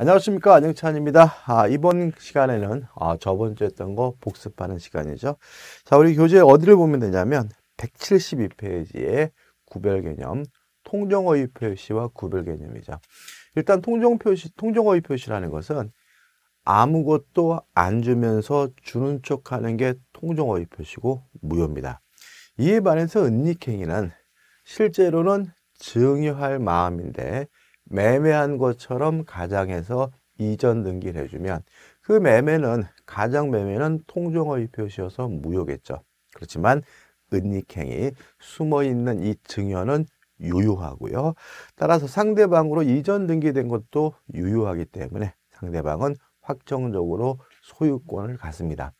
안녕하십니까 안영찬입니다 아, 이번 시간에는 아, 저번 주에 했던 거 복습하는 시간이죠 자 우리 교재 어디를 보면 되냐면 172페이지에 구별 개념 통정어휘 표시와 구별 개념이죠 일단 통정 표시 통정어휘 표시라는 것은 아무것도 안 주면서 주는 척하는 게 통정어휘 표시고 무효입니다 이에 반해서 은닉행위는 실제로는 증여할 마음인데 매매한 것처럼 가장에서 이전 등기를 해주면 그 매매는 가장 매매는 통종의 표시여서 무효겠죠. 그렇지만 은닉행이 숨어있는 이 증여는 유효하고요. 따라서 상대방으로 이전 등기된 것도 유효하기 때문에 상대방은 확정적으로 소유권을 갖습니다.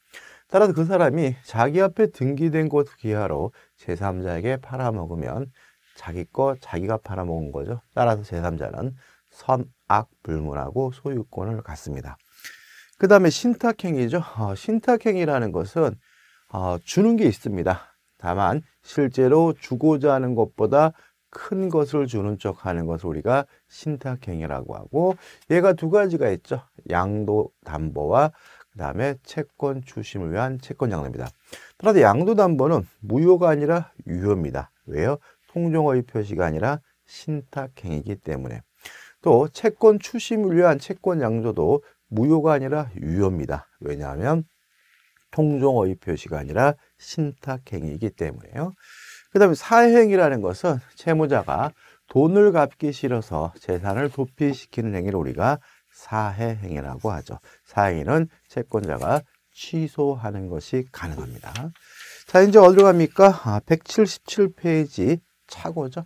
따라서 그 사람이 자기 앞에 등기된 것 기하로 제3자에게 팔아먹으면 자기 거 자기가 팔아먹은 거죠. 따라서 제3자는 선악불문하고 소유권을 갖습니다. 그 다음에 신탁행위죠. 어, 신탁행위라는 것은 어, 주는 게 있습니다. 다만 실제로 주고자 하는 것보다 큰 것을 주는 척 하는 것을 우리가 신탁행위라고 하고 얘가 두 가지가 있죠. 양도담보와 그 다음에 채권 추심을 위한 채권양도입니다. 따라서 양도담보는 무효가 아니라 유효입니다. 왜요? 통종의 표시가 아니라 신탁행위이기 때문에 또 채권 추심을 위한 채권 양조도 무효가 아니라 유효입니다. 왜냐하면 통종의 표시가 아니라 신탁행위이기 때문에요. 그 다음에 사행이라는 것은 채무자가 돈을 갚기 싫어서 재산을 도피시키는 행위를 우리가 사해행위라고 하죠. 사행위는 채권자가 취소하는 것이 가능합니다. 자, 이제 어디로 갑니까? 177페이지 아, 착오죠.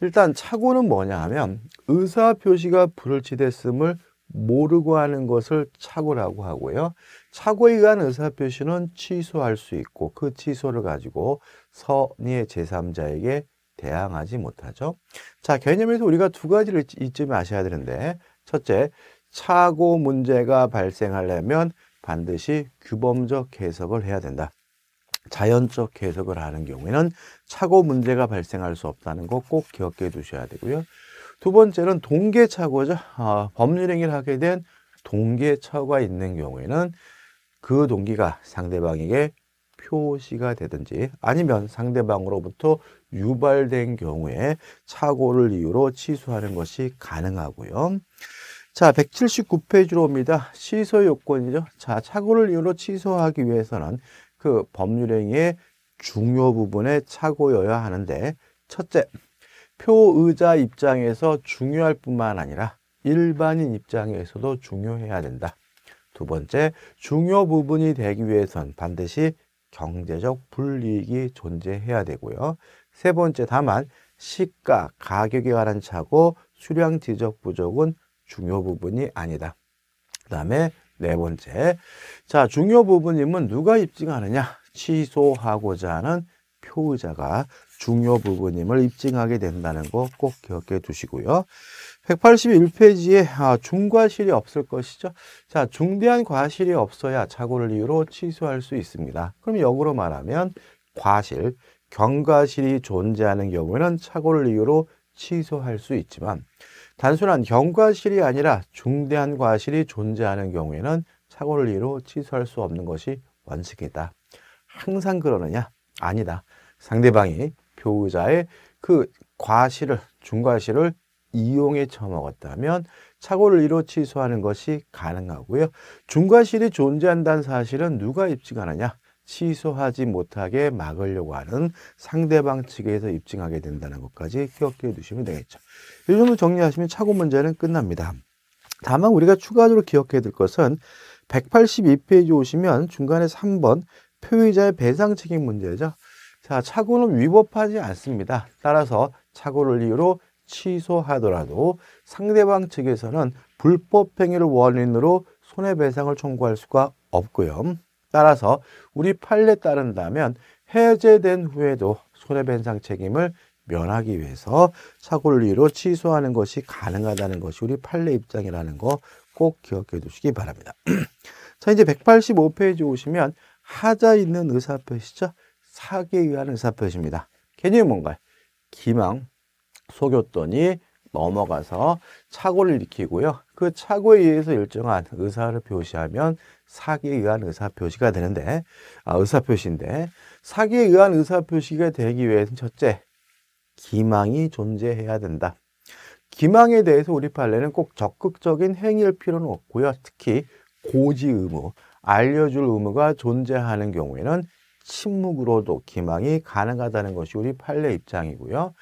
일단 착오는 뭐냐 하면 의사 표시가 불일치됐음을 모르고 하는 것을 착오라고 하고요. 착오에 의한 의사표시는 취소할 수 있고 그 취소를 가지고 선의 의 제3자에게 대항하지 못하죠. 자, 개념에서 우리가 두 가지를 잊지 마셔야 되는데 첫째, 착오 문제가 발생하려면 반드시 규범적 해석을 해야 된다. 자연적 해석을 하는 경우에는 착오 문제가 발생할 수 없다는 거 꼭 기억해 두셔야 되고요. 두 번째는 동계착오죠. 아, 법률행위를 하게 된 동계착오가 있는 경우에는 그 동기가 상대방에게 표시가 되든지 아니면 상대방으로부터 유발된 경우에 착오를 이유로 취소하는 것이 가능하고요. 자, 179페이지로 옵니다. 시소 요건이죠. 자, 착오를 이유로 취소하기 위해서는 그 법률행위의 중요 부분에 착오여야 하는데 첫째, 표의자 입장에서 중요할 뿐만 아니라 일반인 입장에서도 중요해야 된다. 두 번째, 중요 부분이 되기 위해선 반드시 경제적 불이익이 존재해야 되고요. 세 번째, 다만 시가, 가격에 관한 차고 수량 지적 부족은 중요 부분이 아니다. 그 다음에 네 번째. 자, 중요 부분임은 누가 입증하느냐? 취소하고자 하는 표의자가 중요 부분임을 입증하게 된다는 거 꼭 기억해 두시고요. 181페이지에 아, 중과실이 없을 것이죠. 자, 중대한 과실이 없어야 착오를 이유로 취소할 수 있습니다. 그럼 역으로 말하면 과실, 경과실이 존재하는 경우에는 착오를 이유로 취소할 수 있지만 단순한 경과실이 아니라 중대한 과실이 존재하는 경우에는 착오를이로 취소할 수 없는 것이 원칙이다. 항상 그러느냐? 아니다. 상대방이 배우자의 그 과실을, 중과실을 이용해 처먹었다면 착오를 이로 취소하는 것이 가능하고요. 중과실이 존재한다는 사실은 누가 입증하느냐? 취소하지 못하게 막으려고 하는 상대방 측에서 입증하게 된다는 것까지 기억해 두시면 되겠죠. 이 정도 정리하시면 차고 문제는 끝납니다. 다만 우리가 추가적으로 기억해야 될 것은 182페이지 오시면 중간에 3번 표의자의 배상 책임 문제죠. 자, 착오는 위법하지 않습니다. 따라서 착오를 이유로 취소하더라도 상대방 측에서는 불법 행위를 원인으로 손해배상을 청구할 수가 없고요. 따라서 우리 판례 따른다면 해제된 후에도 손해배상 책임을 면하기 위해서 사골리로 취소하는 것이 가능하다는 것이 우리 판례 입장이라는 거 꼭 기억해 두시기 바랍니다. 자 이제 185페이지 오시면 하자 있는 의사표시죠. 사기에 의한 의사표시입니다. 개념이 뭔가요? 기망, 속였더니 넘어가서 착오를 일으키고요. 그 착오에 의해서 일정한 의사를 표시하면 사기에 의한 의사 표시가 되는데 아, 의사 표시인데 사기에 의한 의사 표시가 되기 위해서는 첫째 기망이 존재해야 된다. 기망에 대해서 우리 판례는 꼭 적극적인 행위일 필요는 없고요. 특히 고지 의무, 알려줄 의무가 존재하는 경우에는 침묵으로도 기망이 가능하다는 것이 우리 판례 입장이고요.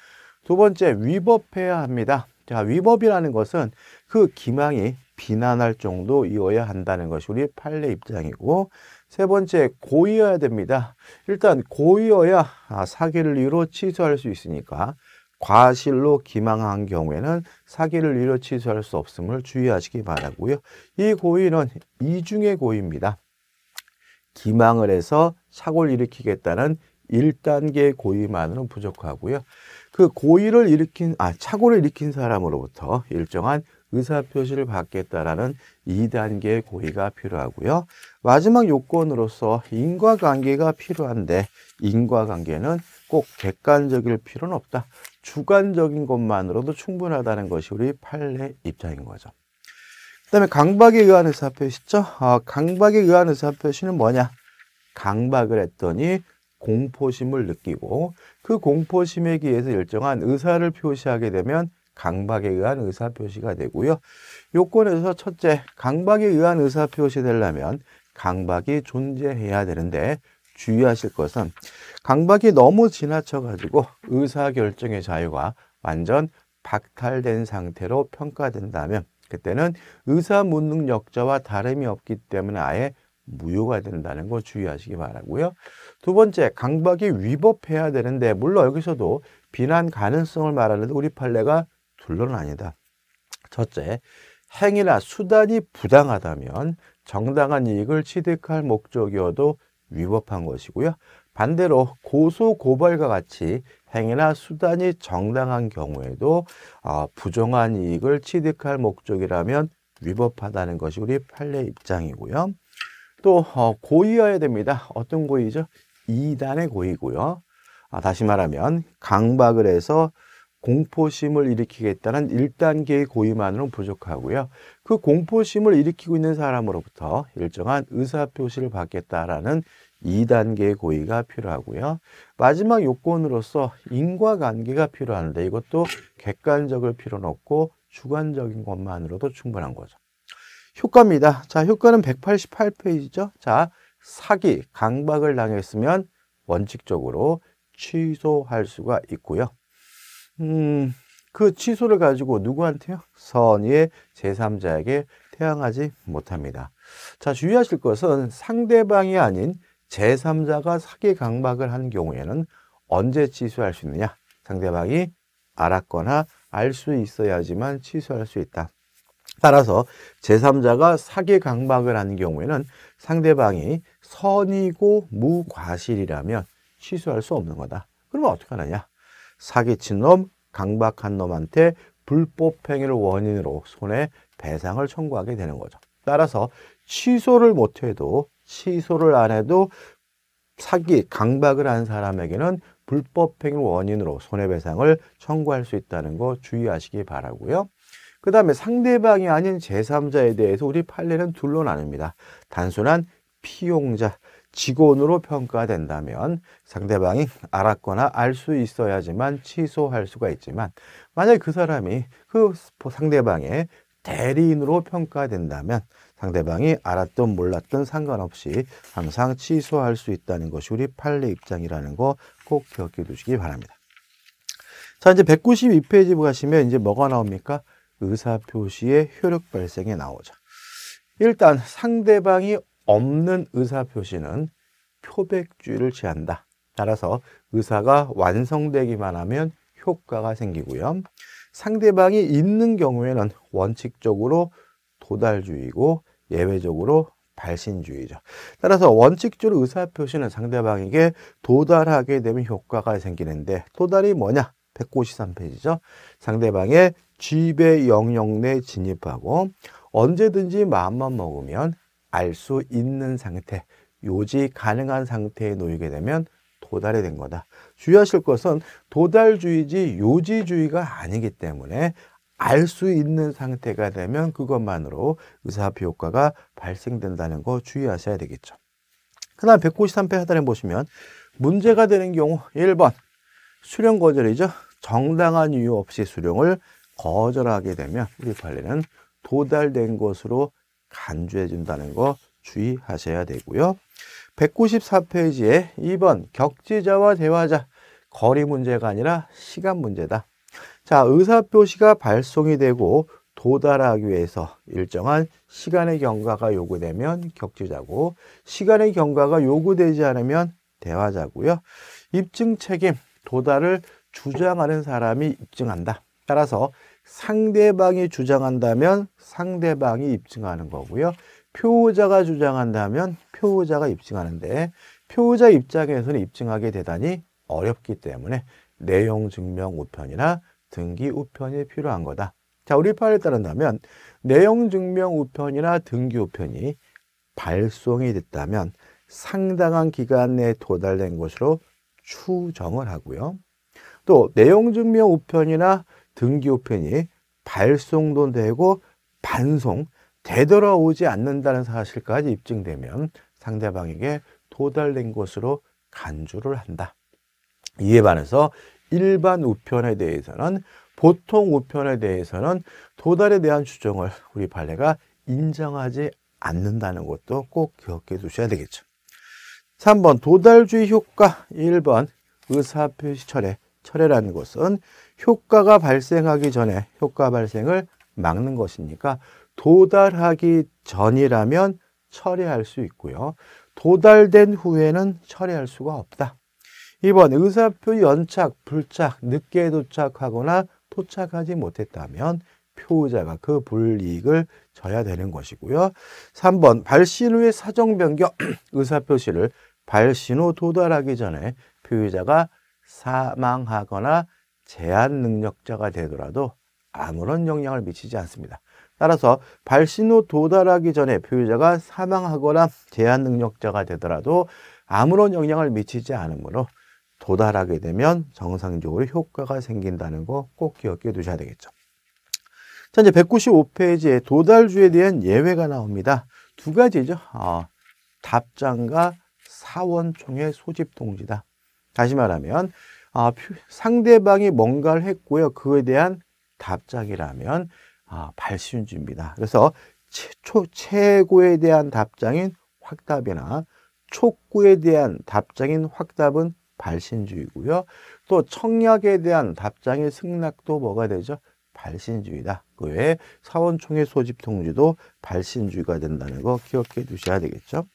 두 번째, 위법해야 합니다. 자, 위법이라는 것은 그 기망이 비난할 정도이어야 한다는 것이 우리 판례 입장이고 세 번째 고의여야 됩니다. 일단 고의여야 아, 사기를 이유로 취소할 수 있으니까 과실로 기망한 경우에는 사기를 이유로 취소할 수 없음을 주의하시기 바라고요. 이 고의는 이중의 고의입니다. 기망을 해서 사고를 일으키겠다는 1단계 고의만으로는 부족하고요. 그 고의를 일으킨, 아, 착오를 일으킨 사람으로부터 일정한 의사표시를 받겠다라는 2단계 고의가 필요하고요. 마지막 요건으로서 인과관계가 필요한데 인과관계는 꼭 객관적일 필요는 없다. 주관적인 것만으로도 충분하다는 것이 우리 판례 입장인 거죠. 그 다음에 강박에 의한 의사표시죠. 아, 강박에 의한 의사표시는 뭐냐? 강박을 했더니 공포심을 느끼고 그 공포심에 의해서 일정한 의사를 표시하게 되면 강박에 의한 의사 표시가 되고요. 요건에서 첫째, 강박에 의한 의사 표시되려면 강박이 존재해야 되는데 주의하실 것은 강박이 너무 지나쳐 가지고 의사 결정의 자유가 완전 박탈된 상태로 평가된다면 그때는 의사 무능력자와 다름이 없기 때문에 아예 무효가 된다는 거 주의하시기 바라고요. 두 번째, 강박이 위법해야 되는데 물론 여기서도 비난 가능성을 말하는데 우리 판례가 둘로는 아니다. 첫째, 행위나 수단이 부당하다면 정당한 이익을 취득할 목적이어도 위법한 것이고요. 반대로 고소 고발과 같이 행위나 수단이 정당한 경우에도 어, 부정한 이익을 취득할 목적이라면 위법하다는 것이 우리 판례 입장이고요. 또고의어야 어, 됩니다. 어떤 고의죠? 이단의 고의고요. 아, 다시 말하면 강박을 해서 공포심을 일으키겠다는 1단계의 고의만으로는 부족하고요. 그 공포심을 일으키고 있는 사람으로부터 일정한 의사표시를 받겠다라는 2단계의 고의가 필요하고요. 마지막 요건으로서 인과관계가 필요한데 이것도 객관적일 필요는 없고 주관적인 것만으로도 충분한 거죠. 효과입니다. 자, 효과는 188페이지죠. 자, 사기, 강박을 당했으면 원칙적으로 취소할 수가 있고요. 음, 그 취소를 가지고 누구한테요? 선의의 제3자에게 태양하지 못합니다. 자, 주의하실 것은 상대방이 아닌 제3자가 사기 강박을 한 경우에는 언제 취소할 수 있느냐? 상대방이 알았거나 알 수 있어야지만 취소할 수 있다. 따라서 제3자가 사기 강박을 하는 경우에는 상대방이 선이고 무과실이라면 취소할 수 없는 거다. 그러면 어떻게 하느냐? 사기친 놈, 강박한 놈한테 불법행위를 원인으로 손해 배상을 청구하게 되는 거죠. 따라서 취소를 못해도 취소를 안 해도 사기, 강박을 한 사람에게는 불법행위 원인으로 손해배상을 청구할 수 있다는 거 주의하시기 바라고요. 그 다음에 상대방이 아닌 제3자에 대해서 우리 판례는 둘로 나눕니다. 단순한 피용자, 직원으로 평가된다면 상대방이 알았거나 알 수 있어야지만 취소할 수가 있지만 만약 그 사람이 그 상대방의 대리인으로 평가된다면 상대방이 알았든 몰랐든 상관없이 항상 취소할 수 있다는 것이 우리 판례 입장이라는 거 꼭 기억해 두시기 바랍니다. 자, 이제 192페이지 보시면 이제 뭐가 나옵니까? 의사표시의 효력 발생에 나오죠. 일단 상대방이 없는 의사표시는 표백주의를 취한다. 따라서 의사가 완성되기만 하면 효과가 생기고요. 상대방이 있는 경우에는 원칙적으로 도달주의고 예외적으로 발신주의죠. 따라서 원칙적으로 의사표시는 상대방에게 도달하게 되면 효과가 생기는데 도달이 뭐냐? 153페이지죠. 상대방의 지배 영역 내 진입하고 언제든지 마음만 먹으면 알 수 있는 상태, 요지 가능한 상태에 놓이게 되면 도달이 된 거다. 주의하실 것은 도달주의지 요지주의가 아니기 때문에 알 수 있는 상태가 되면 그것만으로 의사표 효과가 발생된다는 거 주의하셔야 되겠죠. 그 다음 153페 하단에 보시면 문제가 되는 경우 1번 수령 거절이죠. 정당한 이유 없이 수령을 거절하게 되면 우리 관리는 도달된 것으로 간주해 준다는 거 주의하셔야 되고요. 194페이지에 2번 격지자와 대화자 거리 문제가 아니라 시간 문제다. 자, 의사표시가 발송이 되고 도달하기 위해서 일정한 시간의 경과가 요구되면 격지자고 시간의 경과가 요구되지 않으면 대화자고요. 입증 책임 도달을 주장하는 사람이 입증한다. 따라서 상대방이 주장한다면 상대방이 입증하는 거고요. 표호자가 주장한다면 표호자가 입증하는데 표호자 입장에서는 입증하게 되다니 어렵기 때문에 내용 증명 우편이나 등기 우편이 필요한 거다. 자, 우리 파일에 따른다면 내용 증명 우편이나 등기 우편이 발송이 됐다면 상당한 기간 내에 도달된 것으로 추정을 하고요. 또 내용증명 우편이나 등기 우편이 발송도 되고 반송, 되돌아오지 않는다는 사실까지 입증되면 상대방에게 도달된 것으로 간주를 한다. 이에 반해서 일반 우편에 대해서는 보통 우편에 대해서는 도달에 대한 추정을 우리 판례가 인정하지 않는다는 것도 꼭 기억해 두셔야 되겠죠. 3번 도달주의 효과, 1번 의사표시 철회. 철회라는 것은 효과가 발생하기 전에 효과 발생을 막는 것이니까 도달하기 전이라면 철회할 수 있고요. 도달된 후에는 철회할 수가 없다. 2번 의사표 연착, 불착, 늦게 도착하거나 도착하지 못했다면 표자가그 불이익을 져야 되는 것이고요. 3번 발신 후에 사정 변경 의사표시를 발신호 도달하기 전에 표유자가 사망하거나 제한 능력자가 되더라도 아무런 영향을 미치지 않습니다. 따라서 발신호 도달하기 전에 표유자가 사망하거나 제한 능력자가 되더라도 아무런 영향을 미치지 않으므로 도달하게 되면 정상적으로 효과가 생긴다는 거 꼭 기억해 두셔야 되겠죠. 자, 이제 195페이지에 도달주에 대한 예외가 나옵니다. 두 가지죠. 어, 답장과 사원총회 소집 통지다. 다시 말하면 아, 상대방이 뭔가를 했고요. 그에 대한 답장이라면 아, 발신주입다 그래서 최초, 최고에 대한 답장인 확답이나 촉구에 대한 답장인 확답은 발신주의고요. 또 청약에 대한 답장의 승낙도 뭐가 되죠? 발신주의다. 그 외에 사원총회 소집 통지도 발신주의가 된다는 거 기억해 두셔야 되겠죠.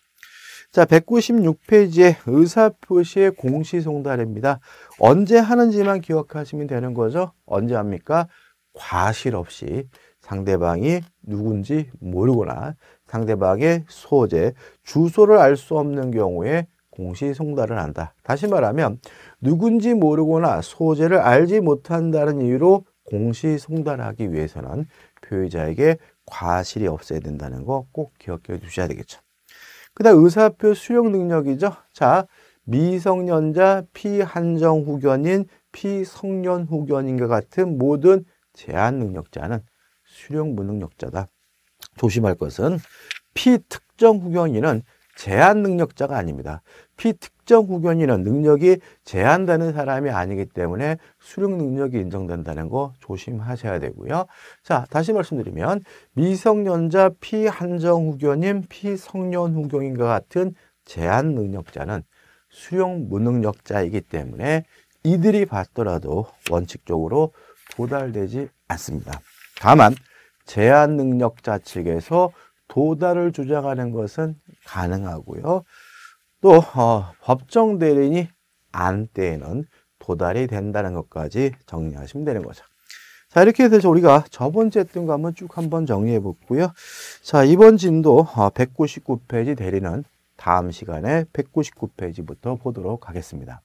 자, 196페이지에 의사표시의 공시송달입니다. 언제 하는지만 기억하시면 되는 거죠. 언제 합니까? 과실 없이 상대방이 누군지 모르거나 상대방의 소재, 주소를 알 수 없는 경우에 공시송달을 한다. 다시 말하면 누군지 모르거나 소재를 알지 못한다는 이유로 공시송달하기 위해서는 표의자에게 과실이 없어야 된다는 거 꼭 기억해 주셔야 되겠죠. 그 다음 의사표 수용 능력이죠. 자, 미성년자, 피한정 후견인, 피성년 후견인과 같은 모든 제한 능력자는 수용 무능력자다. 조심할 것은 피특정 후견인은 제한 능력자가 아닙니다. 피특 특정 구견이나 능력이 제한되는 사람이 아니기 때문에 수령 능력이 인정된다는 거 조심하셔야 되고요. 자, 다시 말씀드리면 미성년자 피한정 후견인, 피성년 후견인과 같은 제한 능력자는 수용 무능력자이기 때문에 이들이 받더라도 원칙적으로 도달되지 않습니다. 다만 제한 능력자 측에서 도달을 주장하는 것은 가능하고요. 또 어, 법정 대리인이 안 때에는 도달이 된다는 것까지 정리하시면 되는 거죠. 자 이렇게 해서 우리가 저번째 주에 등거 한번 쭉 한번 정리해 볼고요. 자 이번 진도 199페이지 어, 대리는 다음 시간에 199페이지부터 보도록 하겠습니다.